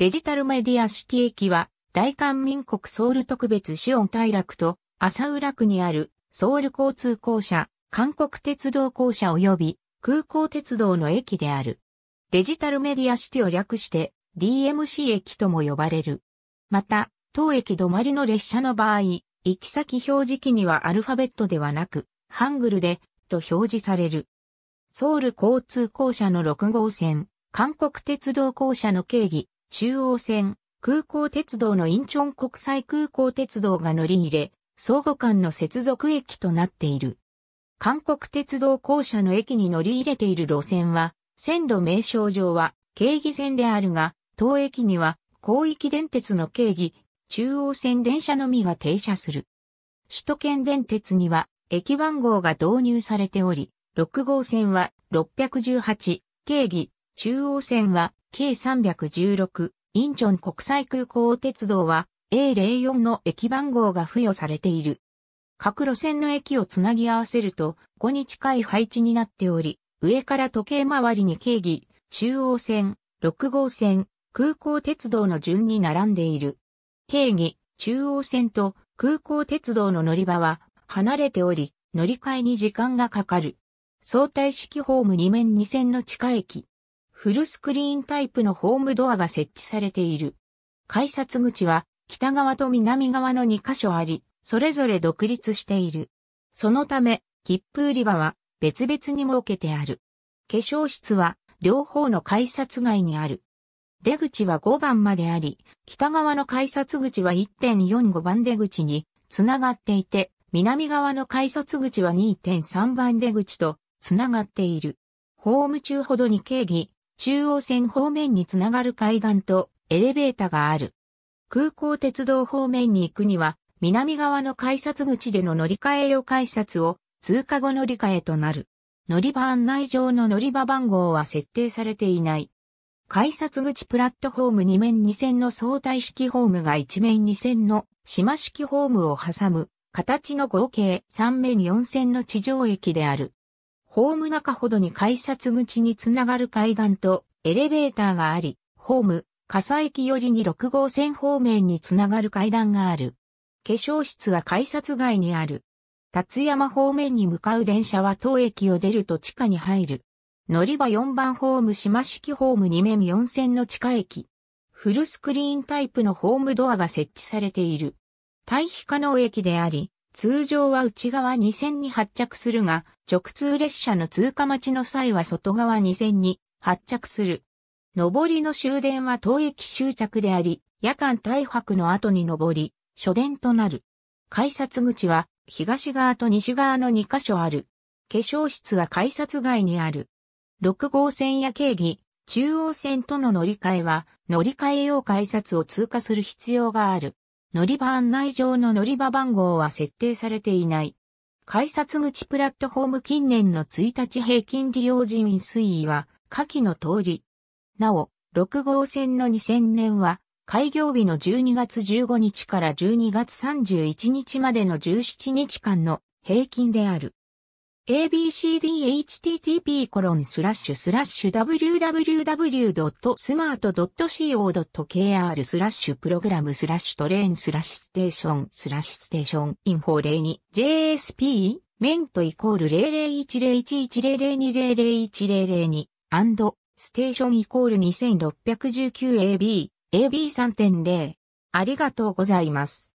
デジタルメディアシティ駅は、大韓民国ソウル特別シオン大楽と、朝浦区にある、ソウル交通公社、韓国鉄道公社及び、空港鉄道の駅である。デジタルメディアシティを略して、DMC 駅とも呼ばれる。また、当駅止まりの列車の場合、行き先表示器にはアルファベットではなく、ハングルで、と表示される。ソウル交通公社の6号線、韓国鉄道公社の経義、中央線、空港鉄道のインチョン国際空港鉄道が乗り入れ、相互間の接続駅となっている。韓国鉄道公社の駅に乗り入れている路線は、線路名称上は経義線であるが、当駅には広域電鉄の経義、中央線電車のみが停車する。首都圏電鉄には駅番号が導入されており、6号線は618、経義、中央線は、計316、インチョン国際空港鉄道は、A04 の駅番号が付与されている。各路線の駅をつなぎ合わせると、5に近い配置になっており、上から時計回りに経義、中央線、6号線、空港鉄道の順に並んでいる。経義、中央線と空港鉄道の乗り場は離れており、乗り換えに時間がかかる。相対式ホーム2面2線の地下駅、フルスクリーンタイプのホームドアが設置されている。改札口は北側と南側の2カ所あり、それぞれ独立している。そのため、切符売り場は別々に設けてある。化粧室は両方の改札外にある。出口は5番まであり、北側の改札口は1.45番出口につながっていて、南側の改札口は2.3番出口とつながっている。ホーム中ほどに警備、中央線方面につながる階段とエレベーターがある。空港鉄道方面に行くには、南側の改札口での乗り換え用改札を通過後乗り換えとなる。乗り場案内上の乗り場番号は設定されていない。改札口プラットホーム2面2線の相対式ホームが1面2線の島式ホームを挟む形の合計3面4線の地上駅である。ホーム中ほどに改札口につながる階段とエレベーターがあり、ホーム、笠駅寄りに6号線方面につながる階段がある。化粧室は改札外にある。辰山方面に向かう電車は当駅を出ると地下に入る。乗り場4番ホーム島式ホーム2面4線の地下駅。フルスクリーンタイプのホームドアが設置されている。対比可能駅であり、通常は内側2線に発着するが、直通列車の通過待ちの際は外側2線に発着する。上りの終電は当駅終着であり、夜間大泊の後に上り、初電となる。改札口は東側と西側の2カ所ある。化粧室は改札外にある。6号線や京義、中央線との乗り換えは、乗り換え用改札を通過する必要がある。乗り場案内上の乗り場番号は設定されていない。改札口プラットフォーム近年の1日平均利用人員推移は下記の通り。なお、6号線の2000年は開業日の12月15日から12月31日までの17日間の平均である。abcdhttp://www.smart.co.kr コロンススララッッシシュュスラッシュプログラムスラッシュトレーンスラッシュステーションスラッシュステーションインフォーレに JSP メントイコール001011002001002アンドステーションイコール 2619AB AB3.0 ありがとうございます。